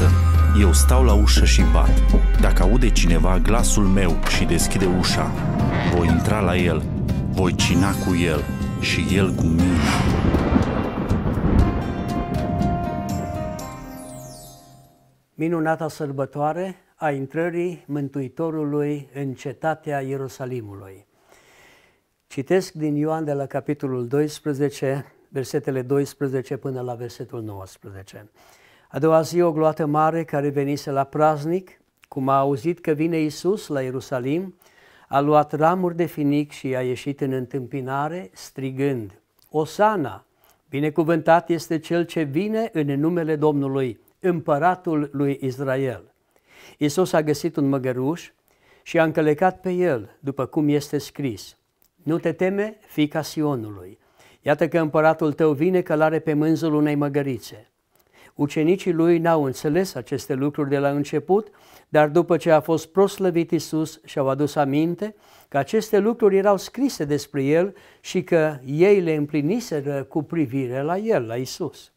dată. Eu stau la ușă și bat. Dacă aude cineva glasul meu și deschide ușa, voi intra la el, voi cina cu el și el cu mine. Minunata sărbătoare a intrării Mântuitorului în cetatea Ierusalimului. Citesc din Ioan de la capitolul 12, versetele 12 până la versetul 19. A doua zi o gloată mare care venise la praznic, cum a auzit că vine Isus la Ierusalim, a luat ramuri de finic și a ieșit în întâmpinare strigând, Osana, binecuvântat este cel ce vine în numele Domnului, împăratul lui Israel. Isus a găsit un măgăruș și a încălecat pe el, după cum este scris, Nu te teme, fica Sionului, iată că împăratul tău vine călare pe mânzul unei măgărițe. Ucenicii lui n-au înțeles aceste lucruri de la început, dar după ce a fost proslăvit Isus și-au adus aminte că aceste lucruri erau scrise despre el și că ei le împliniseră cu privire la el, la Isus.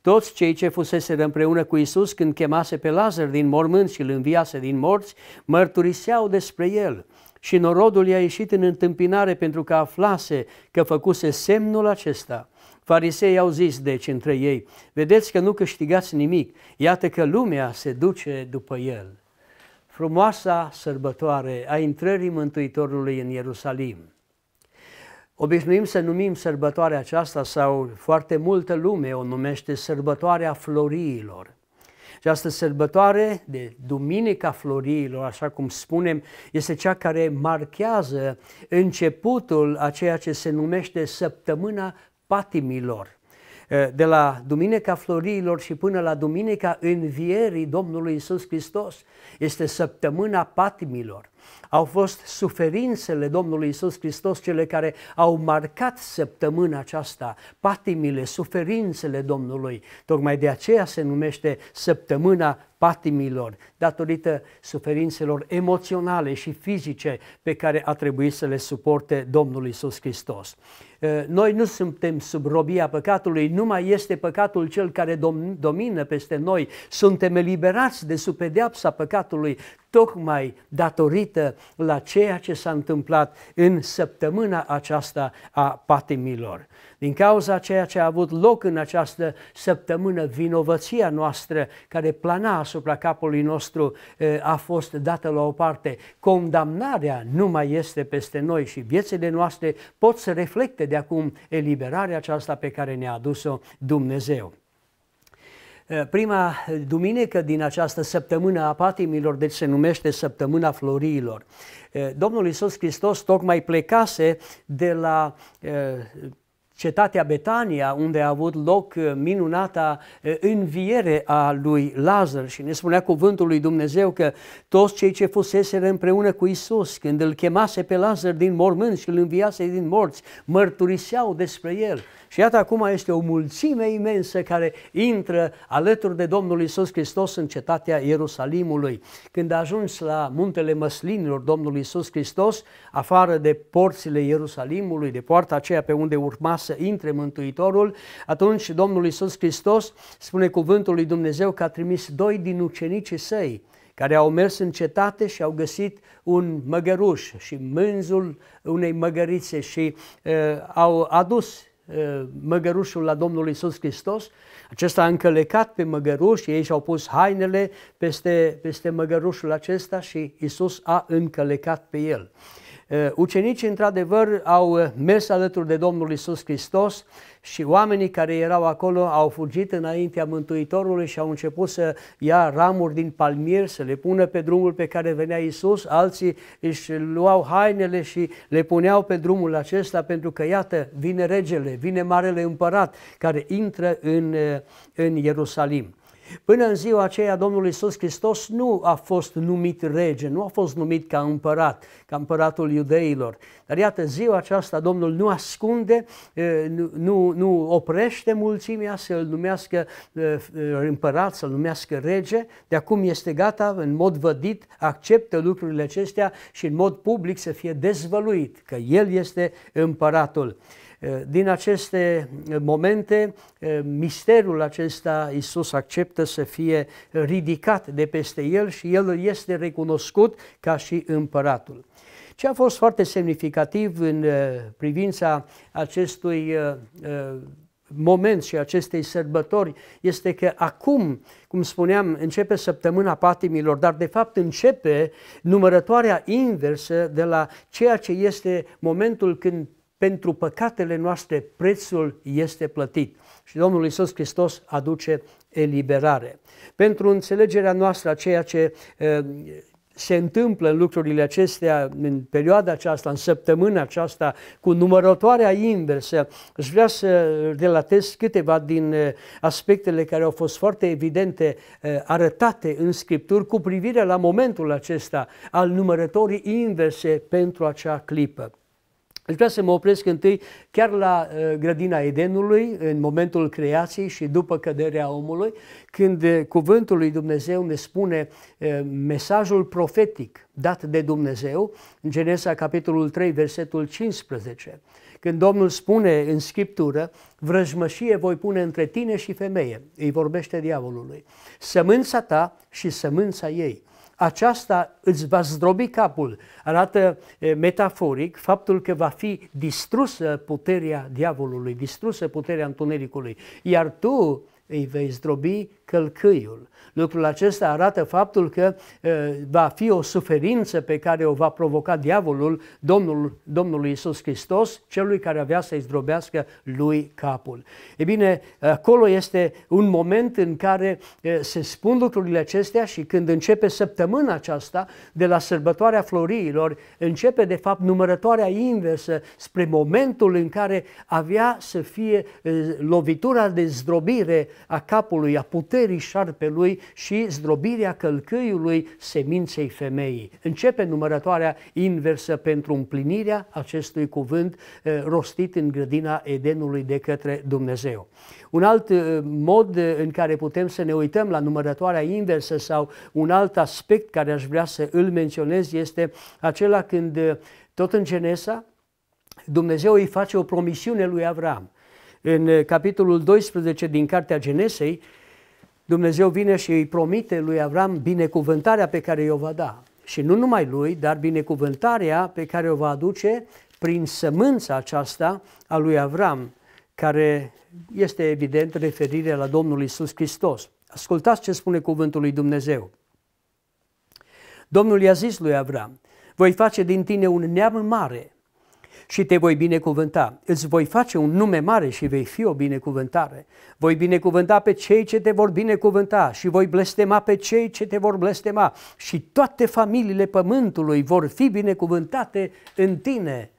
Toți cei ce fuseseră împreună cu Isus când chemase pe Lazar din mormânt și îl înviase din morți, mărturiseau despre el și norodul i-a ieșit în întâmpinare pentru că aflase că făcuse semnul acesta – Farisei au zis deci între ei, vedeți că nu câștigați nimic, iată că lumea se duce după el. Frumoasa sărbătoare a intrării Mântuitorului în Ierusalim. Obișnuim să numim sărbătoarea aceasta sau foarte multă lume o numește sărbătoarea floriilor. Această sărbătoare de Duminica Floriilor, așa cum spunem, este cea care marchează începutul a ceea ce se numește Săptămâna patimilor. Eh, de la Duminica Florilor și până la Duminica Învierii Domnului Isus Hristos este săptămâna patimilor. Au fost suferințele Domnului Isus Hristos cele care au marcat săptămâna aceasta, patimile, suferințele Domnului. Tocmai de aceea se numește săptămâna patimilor, datorită suferințelor emoționale și fizice pe care a trebuit să le suporte Domnul Isus Hristos. Eh, noi nu suntem sub robia păcatului, nu mai este păcatul cel care domină peste noi. Suntem eliberați de sub pedeapsa păcatului, tocmai datorită la ceea ce s-a întâmplat în săptămâna aceasta a patimilor. Din cauza ceea ce a avut loc în această săptămână, vinovăția noastră care plana asupra capului nostru a fost dată la o parte. Condamnarea nu mai este peste noi și viețile noastre pot să reflecte de acum eliberarea aceasta pe care ne-a adus-o Dumnezeu. Prima duminică din această săptămână a patimilor, deci se numește Săptămâna Florilor. Domnul Isus Hristos tocmai plecase de la cetatea Betania, unde a avut loc uh, minunata uh, înviere a lui Lazar și ne spunea cuvântul lui Dumnezeu că toți cei ce fuseseră împreună cu Isus, când îl chemase pe Lazar din mormânt și îl înviase din morți, mărturiseau despre el. Și iată acum este o mulțime imensă care intră alături de Domnul Isus Hristos în cetatea Ierusalimului. Când ajungi la muntele măslinilor Domnului Isus Hristos, afară de porțile Ierusalimului, de poarta aceea pe unde urma să intre Mântuitorul, atunci Domnul Isus Hristos spune cuvântul lui Dumnezeu că a trimis doi din ucenicii săi, care au mers în cetate și au găsit un măgăruș și mânzul unei măgărițe și uh, au adus uh, măgărușul la Domnul Isus Hristos. Acesta a încălecat pe măgăruș, ei și-au pus hainele peste, peste măgărușul acesta și Isus a încălecat pe el. Uh, Eh, ucenicii, într-adevăr, au eh, mers alături de Domnul Isus Hristos și oamenii care erau acolo au fugit înaintea Mântuitorului și au început să ia ramuri din palmier, să le pună pe drumul pe care venea Isus. Alții își luau hainele și le puneau pe drumul acesta pentru că, iată, vine regele, vine marele împărat care intră în, eh, în Ierusalim. Până în ziua aceea, Domnul Isus Hristos nu a fost numit rege, nu a fost numit ca împărat, ca împăratul iudeilor. Dar iată, ziua aceasta Domnul nu ascunde, nu, nu oprește mulțimea să-l numească împărat, să-l numească rege. De acum este gata, în mod vădit, acceptă lucrurile acestea și în mod public să fie dezvăluit că el este împăratul. Eh, din aceste eh, momente, eh, misterul acesta Isus acceptă să fie ridicat de peste el și el este recunoscut ca și împăratul. Ce a fost foarte semnificativ în privința acestui moment și acestei sărbători este că acum, cum spuneam, începe săptămâna patimilor, dar de fapt începe numărătoarea inversă de la ceea ce este momentul când pentru păcatele noastre prețul este plătit și Domnul Isus Hristos aduce eliberare. Pentru înțelegerea noastră a ceea ce se întâmplă în lucrurile acestea în perioada aceasta, în săptămâna aceasta, cu numărătoarea inversă, își vrea să relatez câteva din aspectele care au fost foarte evidente arătate în Scripturi cu privire la momentul acesta al numărătorii inverse pentru acea clipă. Aș vrea să mă opresc întâi chiar la uh, grădina Edenului, în momentul creației și după căderea omului, când uh, cuvântul lui Dumnezeu ne spune uh, mesajul profetic dat de Dumnezeu, în Genesa capitolul 3, versetul 15, când Domnul spune în Scriptură, vrăjmășie voi pune între tine și femeie, îi vorbește diavolului, sămânța ta și sămânța ei aceasta îți va zdrobi capul. Arată metaforic faptul că va fi distrusă puterea diavolului, distrusă puterea întunericului, iar tu îi vei zdrobi călcâiul. Lucrul acesta arată faptul că va fi o suferință pe care o va provoca diavolul Domnul, Domnului Isus Hristos, celui care avea să-i zdrobească lui capul. E bine, acolo este un moment în care se spun lucrurile acestea și când începe săptămâna aceasta, de la sărbătoarea floriilor, începe de fapt numărătoarea inversă spre momentul în care avea să fie lovitura de zdrobire a capului, a puterii căutării șarpelui și zdrobirea călcâiului seminței femeii. Începe numărătoarea inversă pentru împlinirea acestui cuvânt eh, rostit în grădina Edenului de către Dumnezeu. Un alt eh, mod eh, în care putem să ne uităm la numărătoarea inversă sau un alt aspect care aș vrea să îl menționez este acela când tot în Genesa Dumnezeu îi face o promisiune lui Avram. În capitolul 12 din Cartea Genesei, Dumnezeu vine și îi promite lui Avram binecuvântarea pe care o va da. Și nu numai lui, dar binecuvântarea pe care o va aduce prin sămânța aceasta a lui Avram, care este evident referire la Domnul Isus Hristos. Ascultați ce spune cuvântul lui Dumnezeu. Domnul i-a zis lui Avram, voi face din tine un neam mare – și te voi binecuvânta. Îți voi face un nume mare și vei fi o binecuvântare. Voi binecuvânta pe cei ce te vor binecuvânta și voi blestema pe cei ce te vor blestema și toate familiile pământului vor fi binecuvântate în tine.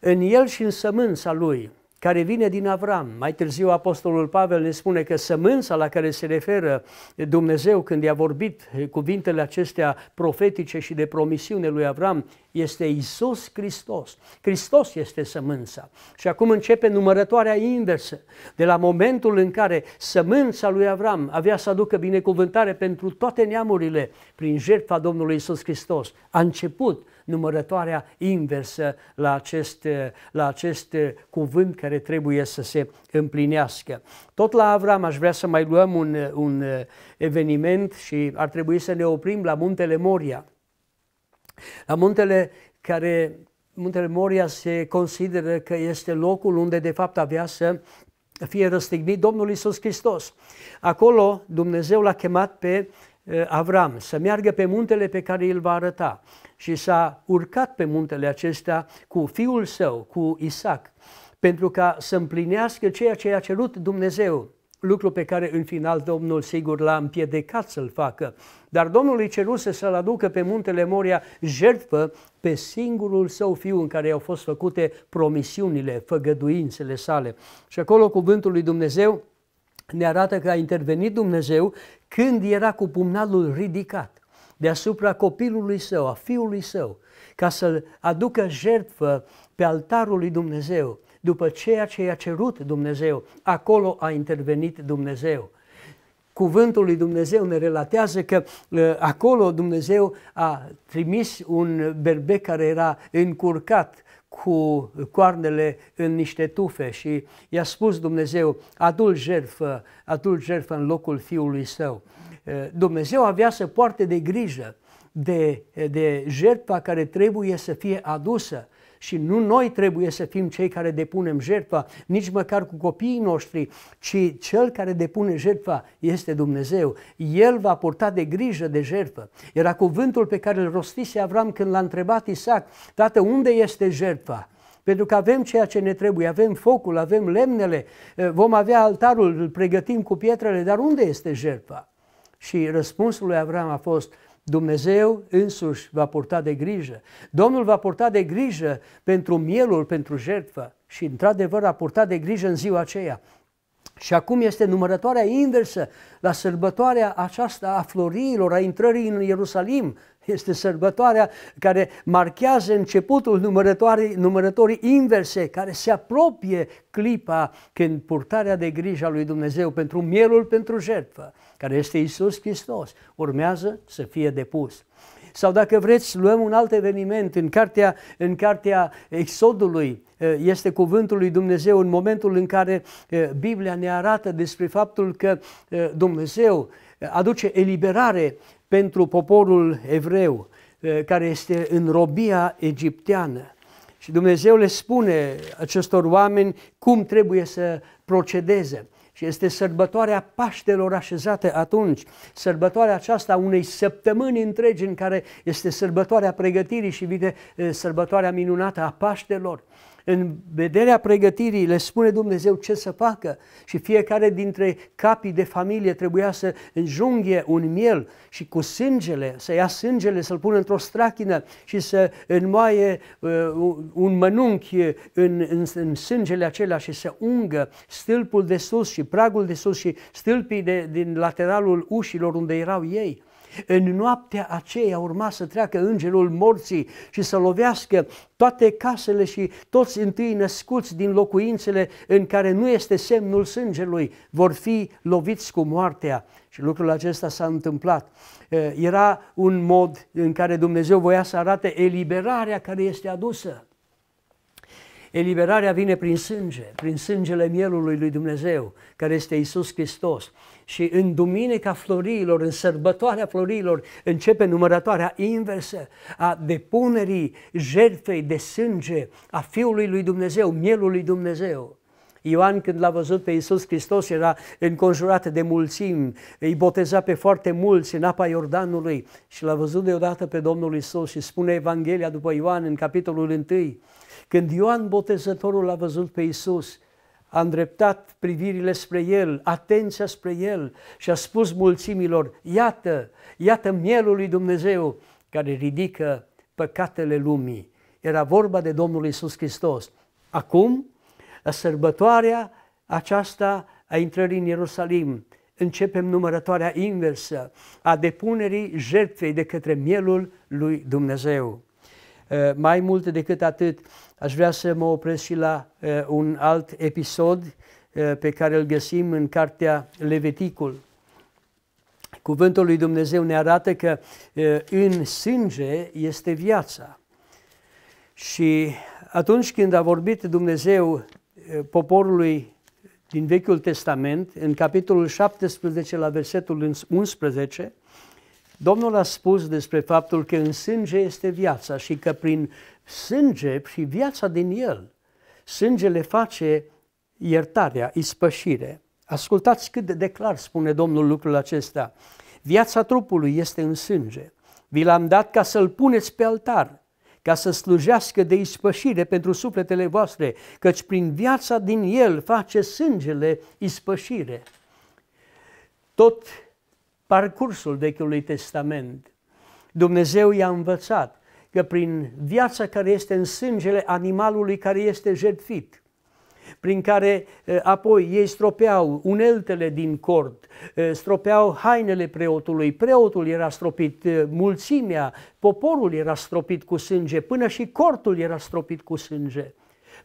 În el și în sămânța lui, care vine din Avram. Mai târziu Apostolul Pavel ne spune că sămânța la care se referă Dumnezeu când i-a vorbit cuvintele acestea profetice și de promisiune lui Avram este Isus Hristos. Hristos este sămânța. Și acum începe numărătoarea inversă. De la momentul în care sămânța lui Avram avea să aducă binecuvântare pentru toate neamurile prin jertfa Domnului Isus Hristos, a început numărătoarea inversă la acest, la acest cuvânt care trebuie să se împlinească. Tot la Avram aș vrea să mai luăm un, un eveniment și ar trebui să ne oprim la muntele Moria. La muntele care, muntele Moria se consideră că este locul unde de fapt avea să fie răstignit Domnul Isus Hristos. Acolo Dumnezeu l-a chemat pe eh, Avram să meargă pe muntele pe care îl va arăta și s-a urcat pe muntele acesta cu fiul său, cu Isaac, pentru ca să împlinească ceea ce a cerut Dumnezeu lucru pe care în final Domnul sigur l-a împiedicat să-l facă. Dar Domnul îi ceruse să-l aducă pe muntele Moria jertfă pe singurul său fiu în care au fost făcute promisiunile, făgăduințele sale. Și acolo cuvântul lui Dumnezeu ne arată că a intervenit Dumnezeu când era cu pumnalul ridicat deasupra copilului său, a fiului său, ca să-l aducă jertfă pe altarul lui Dumnezeu după ceea ce i-a cerut Dumnezeu. Acolo a intervenit Dumnezeu. Cuvântul lui Dumnezeu ne relatează că uh, acolo Dumnezeu a trimis un berbec care era încurcat cu coarnele în niște tufe și i-a spus Dumnezeu, adul jertfă, adul jertfă în locul fiului său. Uh, Dumnezeu avea să poarte de grijă de, de jertfa care trebuie să fie adusă și nu noi trebuie să fim cei care depunem jertfa, nici măcar cu copiii noștri, ci cel care depune jertfa este Dumnezeu. El va purta de grijă de jertfă. Era cuvântul pe care îl rostise Avram când l-a întrebat Isaac, Tată, unde este jertfa? pentru că avem ceea ce ne trebuie, avem focul, avem lemnele, eh, vom avea altarul, îl pregătim cu pietrele, dar unde este jertfa? Și răspunsul lui Avram a fost, Dumnezeu însuși va purta de grijă. Domnul va purta de grijă pentru mielul, pentru jertfă și într-adevăr a purtat de grijă în ziua aceea. Și acum este numărătoarea inversă la sărbătoarea aceasta a floriilor, a intrării în Ierusalim, este sărbătoarea care marchează începutul numărătorii, numărătorii inverse, care se apropie clipa când purtarea de grijă a lui Dumnezeu pentru mielul pentru jertfă, care este Isus Hristos, urmează să fie depus. Sau dacă vreți, luăm un alt eveniment în cartea, în cartea Exodului, eh, este cuvântul lui Dumnezeu în momentul în care eh, Biblia ne arată despre faptul că eh, Dumnezeu aduce eliberare pentru poporul evreu eh, care este în robia egipteană. Și Dumnezeu le spune acestor oameni cum trebuie să procedeze. Și este sărbătoarea Paștelor așezate atunci, sărbătoarea aceasta unei săptămâni întregi în care este sărbătoarea pregătirii și vine eh, sărbătoarea minunată a Paștelor în vederea pregătirii le spune Dumnezeu ce să facă și fiecare dintre capii de familie trebuia să înjunghe un miel și cu sângele, să ia sângele, să-l pună într-o strachină și să înmoaie uh, un mănunchi în, în, în sângele acela și să ungă stâlpul de sus și pragul de sus și stâlpii de, din lateralul ușilor unde erau ei. În noaptea aceea urma să treacă îngerul morții și să lovească toate casele și toți întâi născuți din locuințele în care nu este semnul sângelui vor fi loviți cu moartea. Și lucrul acesta s-a întâmplat. Era un mod în care Dumnezeu voia să arate eliberarea care este adusă. Eliberarea vine prin sânge, prin sângele mielului lui Dumnezeu, care este Isus Hristos și în duminica florilor, în sărbătoarea florilor, începe numărătoarea inversă a depunerii jertfei de sânge a Fiului lui Dumnezeu, mielului lui Dumnezeu. Ioan, când l-a văzut pe Iisus Hristos, era înconjurat de mulțimi, îi boteza pe foarte mulți în apa Iordanului și l-a văzut deodată pe Domnul Iisus și spune Evanghelia după Ioan în capitolul 1. Când Ioan Botezătorul l-a văzut pe Iisus, a îndreptat privirile spre el, atenția spre el și a spus mulțimilor, iată, iată mielul lui Dumnezeu care ridică păcatele lumii. Era vorba de Domnul Isus Hristos. Acum, la sărbătoarea aceasta a intrării în Ierusalim, începem numărătoarea inversă a depunerii jertfei de către mielul lui Dumnezeu. Eh, mai mult decât atât, aș vrea să mă opresc și la eh, un alt episod eh, pe care îl găsim în cartea Leviticul. Cuvântul lui Dumnezeu ne arată că în sânge este viața. Și atunci când a vorbit Dumnezeu poporului din Vechiul Testament, în capitolul 17 la versetul 11, Domnul a spus despre faptul că în sânge este viața și că prin sânge și viața din el, sângele face iertarea, ispășire. Ascultați cât de clar spune Domnul lucrul acesta. Viața trupului este în sânge. Vi l-am dat ca să-l puneți pe altar, ca să slujească de ispășire pentru sufletele voastre, căci prin viața din el face sângele ispășire. Tot parcursul Vechiului Testament. Dumnezeu i-a învățat că prin viața care este în sângele animalului care este jertfit, prin care apoi ei stropeau uneltele din cort, stropeau hainele preotului, preotul era stropit, mulțimea, poporul era stropit cu sânge, până și cortul era stropit cu sânge,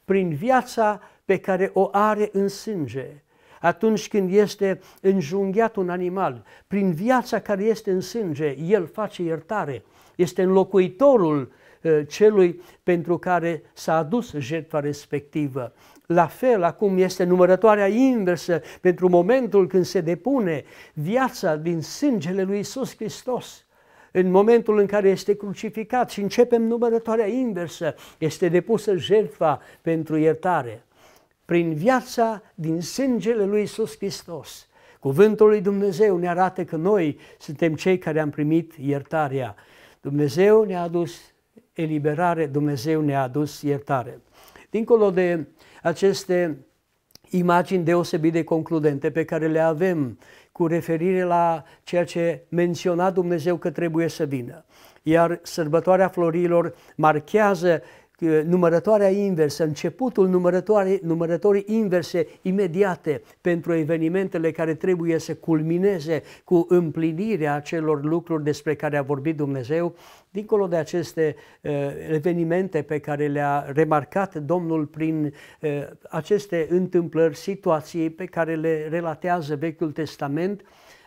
prin viața pe care o are în sânge. Atunci când este înjunghiat un animal, prin viața care este în sânge, el face iertare. Este înlocuitorul uh, celui pentru care s-a adus jertfa respectivă. La fel, acum este numărătoarea inversă pentru momentul când se depune viața din sângele lui Isus Hristos în momentul în care este crucificat și începem numărătoarea inversă, este depusă jertfa pentru iertare prin viața din sângele lui Iisus Hristos. Cuvântul lui Dumnezeu ne arată că noi suntem cei care am primit iertarea. Dumnezeu ne-a adus eliberare, Dumnezeu ne-a adus iertare. Dincolo de aceste imagini deosebit de concludente pe care le avem cu referire la ceea ce menționa Dumnezeu că trebuie să vină. Iar sărbătoarea florilor marchează Eh, numărătoarea inversă, începutul numărătoare, numărătorii inverse imediate pentru evenimentele care trebuie să culmineze cu împlinirea acelor lucruri despre care a vorbit Dumnezeu, dincolo de aceste uh, evenimente pe care le-a remarcat Domnul prin uh, aceste întâmplări, situații pe care le relatează Vechiul Testament,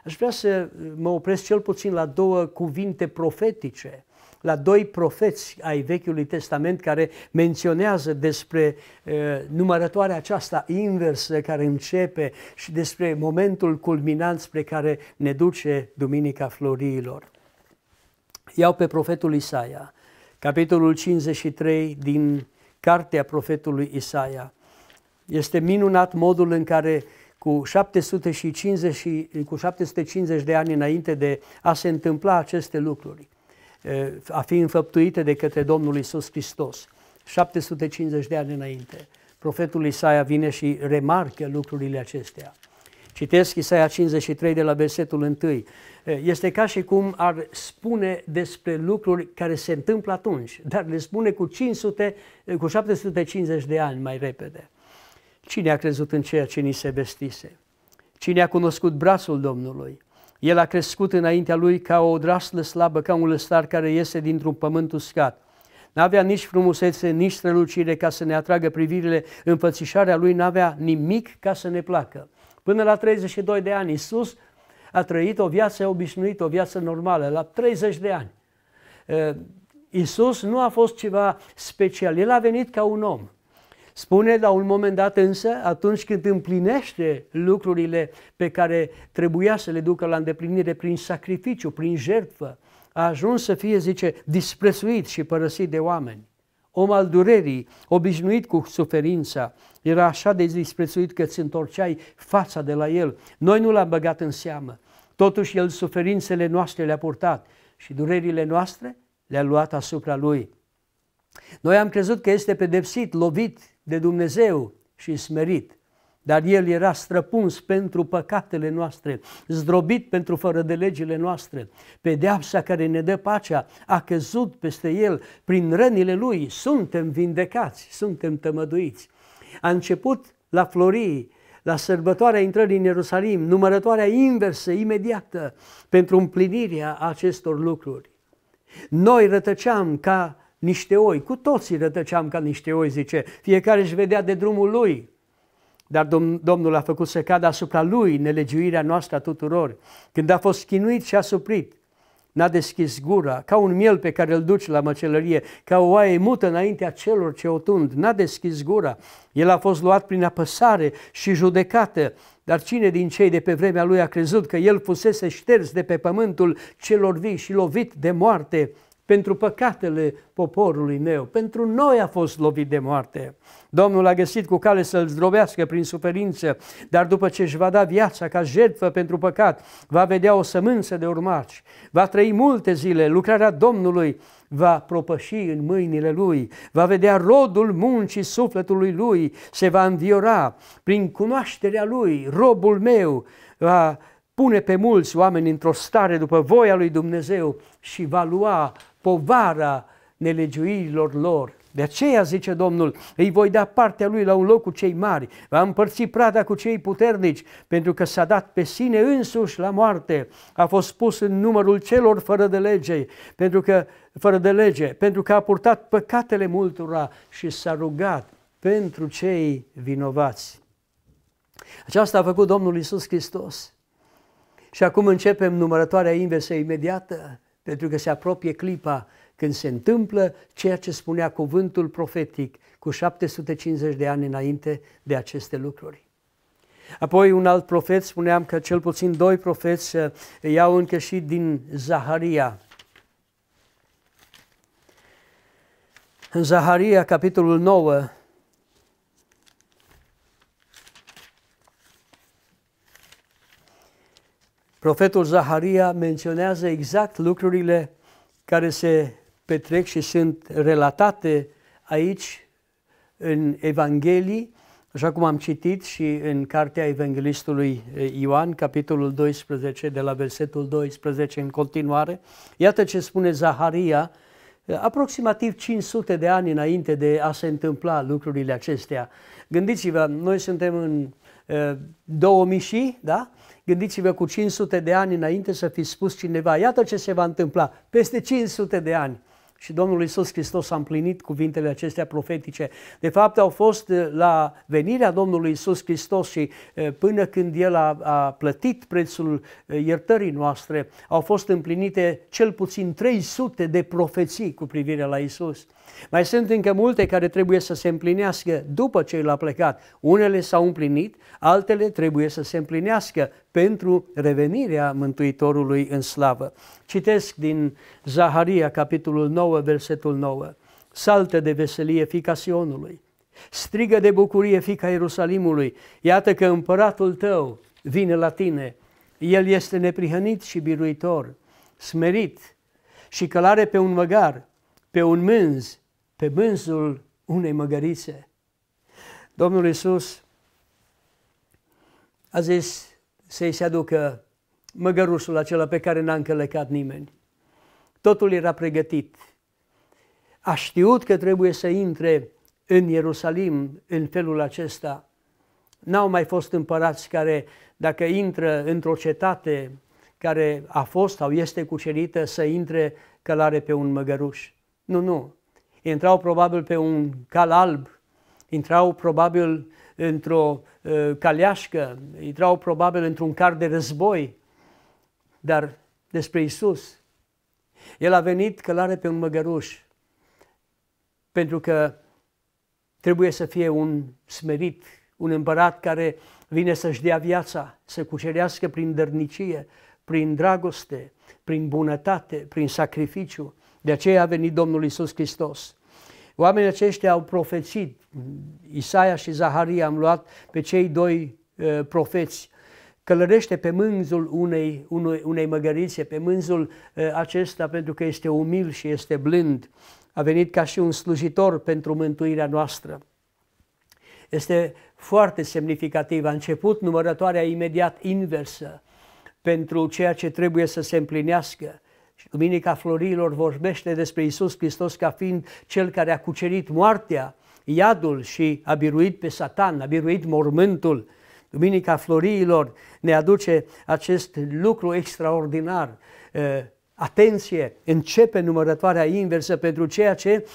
aș vrea să mă opresc cel puțin la două cuvinte profetice la doi profeți ai Vechiului Testament care menționează despre uh, numărătoarea aceasta inversă care începe și despre momentul culminant spre care ne duce Duminica Floriilor. Iau pe profetul Isaia, capitolul 53 din cartea profetului Isaia. Este minunat modul în care cu 750, cu 750 de ani înainte de a se întâmpla aceste lucruri a fi înfăptuite de către Domnul Isus Hristos, 750 de ani înainte. Profetul Isaia vine și remarcă lucrurile acestea. Citesc Isaia 53 de la versetul 1. Este ca și cum ar spune despre lucruri care se întâmplă atunci, dar le spune cu, 500, cu 750 de ani mai repede. Cine a crezut în ceea ce ni se vestise? Cine a cunoscut brațul Domnului? El a crescut înaintea lui ca o draslă slabă, ca un lăstar care iese dintr-un pământ uscat. N-avea nici frumusețe, nici strălucire ca să ne atragă privirile, înfățișarea lui n-avea nimic ca să ne placă. Până la 32 de ani, Isus a trăit o viață obișnuită, o viață normală, la 30 de ani. Eh, Isus nu a fost ceva special, El a venit ca un om. Spune la un moment dat însă, atunci când împlinește lucrurile pe care trebuia să le ducă la îndeplinire prin sacrificiu, prin jertfă, a ajuns să fie, zice, disprețuit și părăsit de oameni. Om al durerii, obișnuit cu suferința, era așa de disprețuit că îți întorceai fața de la el. Noi nu l-am băgat în seamă. Totuși el suferințele noastre le-a purtat și durerile noastre le-a luat asupra lui. Noi am crezut că este pedepsit, lovit, de Dumnezeu și smerit, dar El era străpuns pentru păcatele noastre, zdrobit pentru fără de legile noastre. Pedeapsa care ne dă pacea a căzut peste El, prin rănile Lui suntem vindecați, suntem tămăduiți. A început la florii, la sărbătoarea intrării în Ierusalim, numărătoarea inversă, imediată, pentru împlinirea acestor lucruri. Noi rătăceam ca niște oi. Cu toții rătăceam ca niște oi, zice. Fiecare își vedea de drumul lui. Dar Domnul a făcut să cadă asupra lui nelegiuirea noastră a tuturor. Când a fost chinuit și a suprit, n-a deschis gura, ca un miel pe care îl duci la măcelărie, ca o oaie mută înaintea celor ce o tund, n-a deschis gura. El a fost luat prin apăsare și judecată, dar cine din cei de pe vremea lui a crezut că el fusese șters de pe pământul celor vii și lovit de moarte? pentru păcatele poporului meu, pentru noi a fost lovit de moarte. Domnul a găsit cu cale să-l zdrobească prin suferință, dar după ce își va da viața ca jertfă pentru păcat, va vedea o sămânță de urmaci, va trăi multe zile, lucrarea Domnului va propăși în mâinile lui, va vedea rodul muncii sufletului lui, se va înviora prin cunoașterea lui, robul meu va pune pe mulți oameni într-o stare după voia lui Dumnezeu și va lua povara nelegiuirilor lor. De aceea, zice Domnul, îi voi da partea lui la un loc cu cei mari, va împărți prada cu cei puternici, pentru că s-a dat pe sine însuși la moarte, a fost pus în numărul celor fără de lege, pentru că, fără de lege, pentru că a purtat păcatele multora și s-a rugat pentru cei vinovați. Aceasta a făcut Domnul Isus Hristos. Și acum începem numărătoarea inversă imediată. Pentru că se apropie clipa când se întâmplă ceea ce spunea cuvântul profetic cu 750 de ani înainte de aceste lucruri. Apoi un alt profet, spuneam că cel puțin doi profeți uh, iau încă și din Zaharia. În Zaharia, capitolul 9, Profetul Zaharia menționează exact lucrurile care se petrec și sunt relatate aici în Evanghelii, așa cum am citit și în cartea Evanghelistului Ioan, capitolul 12, de la versetul 12 în continuare. Iată ce spune Zaharia, aproximativ 500 de ani înainte de a se întâmpla lucrurile acestea. Gândiți-vă, noi suntem în uh, 2000 și, da? Gândiți-vă cu 500 de ani înainte să fi spus cineva, iată ce se va întâmpla peste 500 de ani. Și Domnul Iisus Hristos a împlinit cuvintele acestea profetice. De fapt, au fost eh, la venirea Domnului Iisus Hristos și eh, până când El a, a plătit prețul eh, iertării noastre, au fost împlinite cel puțin 300 de profeții cu privire la Iisus. Mai sunt încă multe care trebuie să se împlinească după ce El a plecat. Unele s-au împlinit, altele trebuie să se împlinească pentru revenirea Mântuitorului în slavă. Citesc din Zaharia, capitolul 9, versetul 9. Saltă de veselie fica Sionului, strigă de bucurie fica Ierusalimului, iată că împăratul tău vine la tine, el este neprihănit și biruitor, smerit și călare pe un măgar, pe un mânz, pe mânzul unei măgărițe. Domnul Iisus a zis să-i se aducă măgărușul acela pe care n-a încălecat nimeni. Totul era pregătit. A știut că trebuie să intre în Ierusalim în felul acesta. N-au mai fost împărați care, dacă intră într-o cetate care a fost sau este cucerită, să intre călare pe un măgăruș. Nu, nu. Intrau probabil pe un cal alb, intrau probabil într-o uh, caleașcă, intrau probabil într-un car de război, dar despre Isus. El a venit călare pe un măgăruș, pentru că trebuie să fie un smerit, un împărat care vine să-și dea viața, să cucerească prin dărnicie, prin dragoste, prin bunătate, prin sacrificiu. De aceea a venit Domnul Isus Hristos. Oamenii aceștia au profețit, Isaia și Zaharia am luat pe cei doi uh, profeți, călărește pe mânzul unei, unei, unei măgărițe, pe mânzul uh, acesta pentru că este umil și este blând. A venit ca și un slujitor pentru mântuirea noastră. Este foarte semnificativ. A început numărătoarea imediat inversă pentru ceea ce trebuie să se împlinească. Duminica Florilor vorbește despre Isus Hristos ca fiind cel care a cucerit moartea, iadul și a biruit pe Satan, a biruit mormântul. Duminica Floriilor ne aduce acest lucru extraordinar. Atenție, începe numărătoarea inversă pentru ceea ce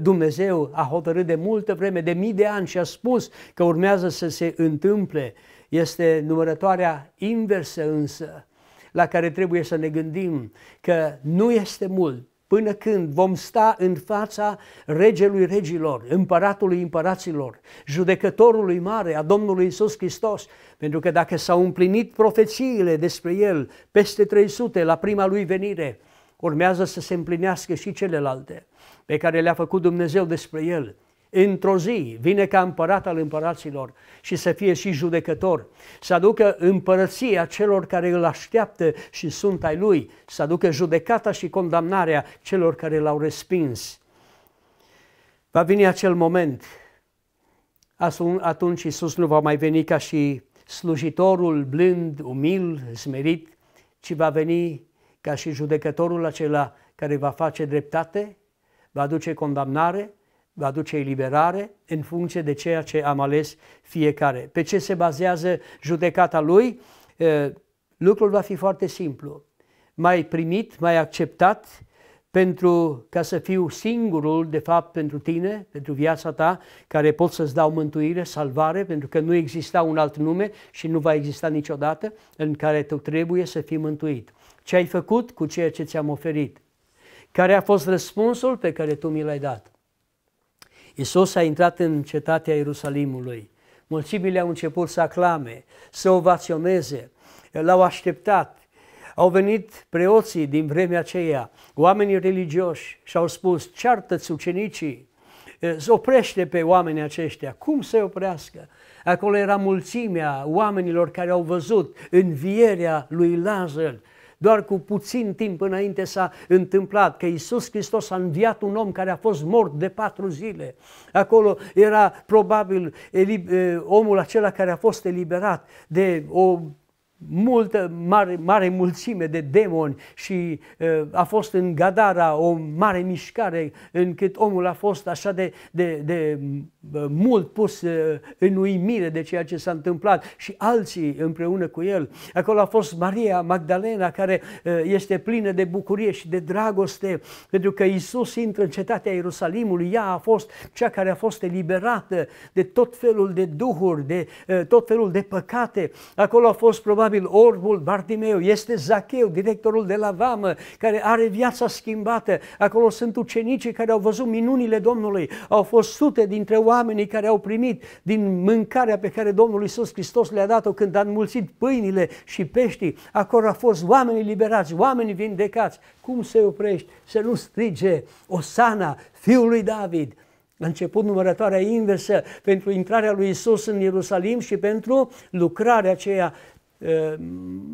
Dumnezeu a hotărât de multă vreme, de mii de ani și a spus că urmează să se întâmple. Este numărătoarea inversă însă la care trebuie să ne gândim că nu este mult până când vom sta în fața regelui regilor, împăratului împăraților, judecătorului mare a Domnului Isus Hristos, pentru că dacă s-au împlinit profețiile despre el, peste 300 la prima lui venire, urmează să se împlinească și celelalte pe care le-a făcut Dumnezeu despre el. Într-o zi vine ca împărat al împăraților și să fie și judecător, să aducă împărăția celor care îl așteaptă și sunt ai lui, să aducă judecata și condamnarea celor care l-au respins. Va veni acel moment, atunci Iisus nu va mai veni ca și slujitorul blând, umil, smerit, ci va veni ca și judecătorul acela care va face dreptate, va aduce condamnare, va aduce eliberare în funcție de ceea ce am ales fiecare. Pe ce se bazează judecata lui? Lucrul va fi foarte simplu. Mai primit, mai acceptat, pentru ca să fiu singurul, de fapt, pentru tine, pentru viața ta, care pot să-ți dau mântuire, salvare, pentru că nu exista un alt nume și nu va exista niciodată în care tu trebuie să fii mântuit. Ce ai făcut cu ceea ce ți-am oferit? Care a fost răspunsul pe care tu mi l-ai dat? Isus a intrat în cetatea Ierusalimului. Mulțimile au început să aclame, să ovaționeze, l-au așteptat. Au venit preoții din vremea aceea, oamenii religioși și au spus, ceartă-ți ucenicii, oprește pe oamenii aceștia. Cum să-i oprească? Acolo era mulțimea oamenilor care au văzut învierea lui Lazar, doar cu puțin timp înainte s-a întâmplat că Isus Hristos a înviat un om care a fost mort de patru zile. Acolo era probabil omul acela care a fost eliberat de o multă, mare, mare mulțime de demoni și uh, a fost în Gadara o mare mișcare încât omul a fost așa de, de, de uh, mult pus uh, în uimire de ceea ce s-a întâmplat și alții împreună cu el. Acolo a fost Maria Magdalena care uh, este plină de bucurie și de dragoste pentru că Isus intră în cetatea Ierusalimului. Ea a fost cea care a fost eliberată de tot felul de duhuri, de uh, tot felul de păcate. Acolo a fost probabil Probabil orbul Bartimeu este Zacheu, directorul de la Vamă, care are viața schimbată. Acolo sunt ucenicii care au văzut minunile Domnului. Au fost sute dintre oamenii care au primit din mâncarea pe care Domnul Iisus Hristos le-a dat-o când a înmulțit pâinile și peștii. Acolo au fost oameni liberați, oameni vindecați. Cum se oprești? Să nu strige Osana, fiul lui David. A început numărătoarea inversă pentru intrarea lui Isus în Ierusalim și pentru lucrarea aceea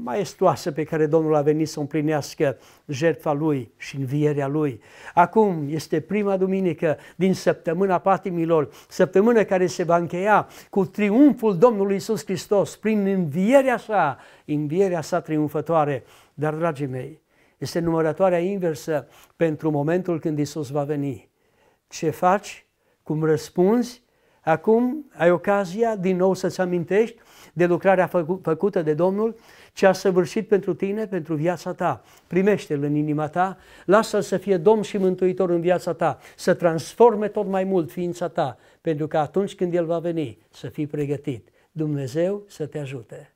maestoasă pe care Domnul a venit să o împlinească jertfa Lui și învierea Lui. Acum este prima duminică din săptămâna patimilor, săptămână care se va încheia cu triumful Domnului Isus Hristos prin învierea sa, învierea sa triumfătoare. Dar, dragii mei, este numărătoarea inversă pentru momentul când Isus va veni. Ce faci? Cum răspunzi? Acum ai ocazia din nou să-ți amintești de lucrarea făcu- făcută de Domnul, ce a săvârșit pentru tine, pentru viața ta. Primește-L în inima ta, lasă-L să fie Domn și Mântuitor în viața ta, să transforme tot mai mult ființa ta, pentru că atunci când El va veni, să fii pregătit. Dumnezeu să te ajute!